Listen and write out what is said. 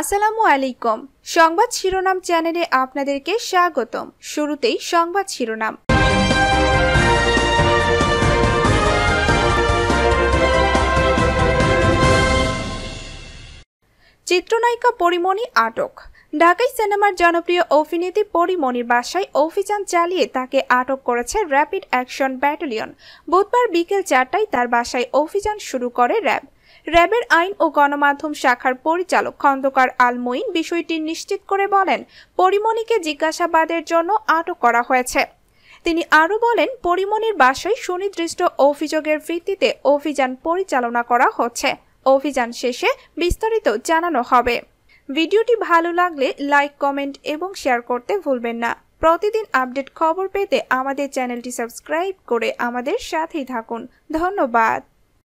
আসসালামু আলাইকুম সংবাদ শিরোনাম চ্যানেলে আপনাদেরকে স্বাগতম শুরুতেই সংবাদ শিরোনাম চিত্রনায়িকা পরিমণি আটক ঢাকাই সিনেমার জনপ্রিয় অভিনেত্রী পরিমণির বাসায় অভিযান চালিয়ে তাকে আটক করেছে র্যাপিড অ্যাকশন ব্যাটালিয়ন বুধবার বিকেল চারটায় তার বাসায় অভিযান শুরু করে র্যাব র্যাবের আইন ও গণমাধ্যম শাখার পরিচালক খন্দকার আল মঈন বিষয়টি নিশ্চিত করে বলেন পরিমণিকে জিজ্ঞাসাবাদের জন্য আটক করা হয়েছে তিনি আরও বলেন পরিমণির বাসায় সুনির্দিষ্ট অভিযোগের ভিত্তিতে অভিযান পরিচালনা করা হচ্ছে অভিযান শেষে বিস্তারিত জানানো হবে ভিডিওটি ভালো লাগলে লাইক কমেন্ট এবং শেয়ার করতে ভুলবেন না প্রতিদিন আপডেট খবর পেতে আমাদের চ্যানেলটি সাবস্ক্রাইব করে আমাদের সাথেই থাকুন ধন্যবাদ